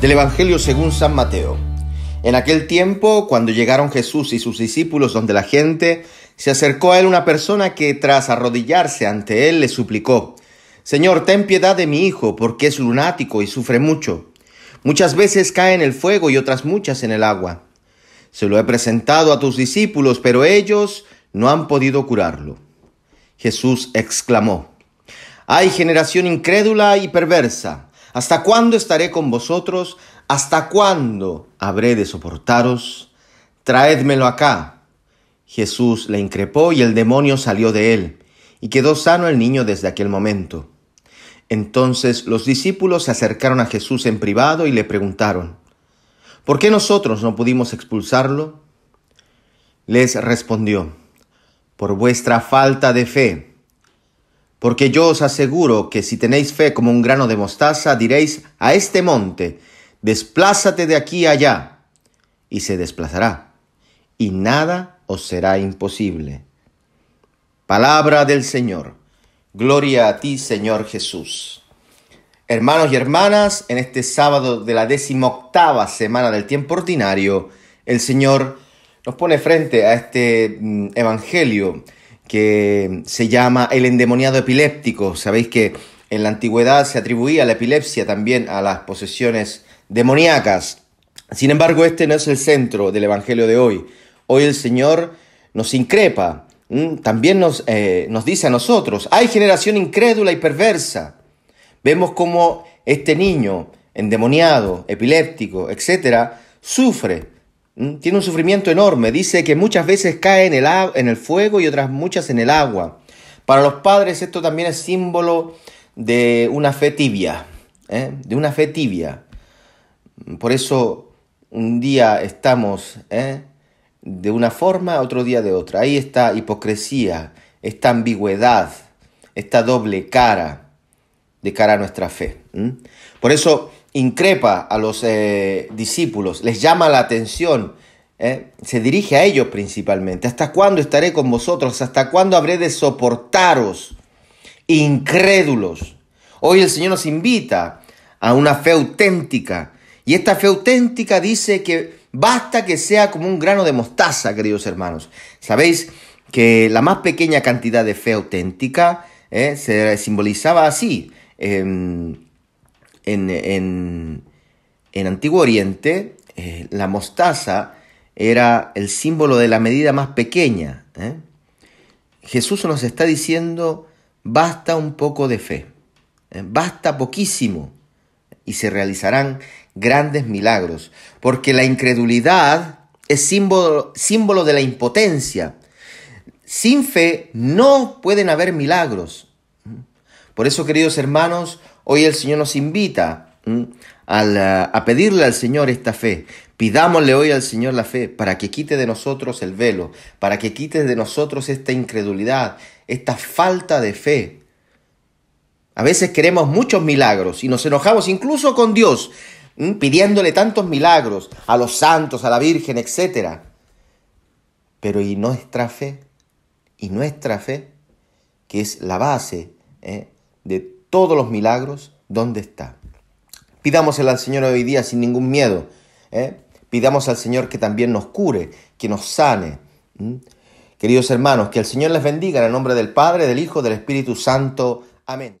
Del Evangelio según San Mateo. En aquel tiempo, cuando llegaron Jesús y sus discípulos donde la gente, se acercó a él una persona que tras arrodillarse ante él le suplicó, Señor, ten piedad de mi hijo, porque es lunático y sufre mucho. Muchas veces cae en el fuego y otras muchas en el agua. Se lo he presentado a tus discípulos, pero ellos no han podido curarlo. Jesús exclamó, Hay generación incrédula y perversa. ¿Hasta cuándo estaré con vosotros? ¿Hasta cuándo habré de soportaros? Traédmelo acá. Jesús le increpó y el demonio salió de él, y quedó sano el niño desde aquel momento. Entonces los discípulos se acercaron a Jesús en privado y le preguntaron, ¿por qué nosotros no pudimos expulsarlo? Les respondió, por vuestra falta de fe. Porque yo os aseguro que si tenéis fe como un grano de mostaza, diréis a este monte, desplázate de aquí allá, y se desplazará, y nada os será imposible. Palabra del Señor. Gloria a ti, Señor Jesús. Hermanos y hermanas, en este sábado de la decimoctava semana del tiempo ordinario, el Señor nos pone frente a este mm, Evangelio que se llama El endemoniado epiléptico. Sabéis que en la antigüedad se atribuía la epilepsia también a las posesiones demoníacas. Sin embargo, este no es el centro del Evangelio de hoy. Hoy el Señor nos increpa, también eh, nos, dice a nosotros, hay generación incrédula y perversa. Vemos cómo este niño endemoniado, epiléptico, etcétera, sufre Mm, tiene un sufrimiento enorme. Dice que muchas veces cae en el, en el fuego y otras muchas en el agua. Para los padres esto también es símbolo de una fe tibia. ¿eh? De una fe tibia. Por eso un día estamos ¿eh? de una forma, otro día de otra. Ahí está hipocresía, esta ambigüedad, esta doble cara de cara a nuestra fe. Por eso increpa a los eh, discípulos, les llama la atención, ¿eh? se dirige a ellos principalmente. ¿Hasta cuándo estaré con vosotros? ¿Hasta cuándo habré de soportaros? Incrédulos. Hoy el Señor nos invita a una fe auténtica. Y esta fe auténtica dice que basta que sea como un grano de mostaza, queridos hermanos. Sabéis que la más pequeña cantidad de fe auténtica ¿eh? se simbolizaba así. Em, en, Antiguo Oriente eh, la mostaza era el símbolo de la medida más pequeña. ¿eh? Jesús nos está diciendo, basta un poco de fe, ¿eh? basta poquísimo y se realizarán grandes milagros, porque la incredulidad es símbolo, símbolo de la impotencia. Sin fe no pueden haber milagros. Por eso, queridos hermanos, hoy el Señor nos invita a pedirle al Señor esta fe. Pidámosle hoy al Señor la fe para que quite de nosotros el velo, para que quite de nosotros esta incredulidad, esta falta de fe. A veces queremos muchos milagros y nos enojamos incluso con Dios, pidiéndole tantos milagros a los santos, a la Virgen, etc. Pero ¿y nuestra fe? ¿Y nuestra fe? Que es la base ¿eh? de todos los milagros, ¿dónde está? Pidámosle al Señor hoy día sin ningún miedo. ¿eh? Pidamos al Señor que también nos cure, que nos sane. Queridos hermanos, que el Señor les bendiga en el nombre del Padre, del Hijo, del Espíritu Santo. Amén.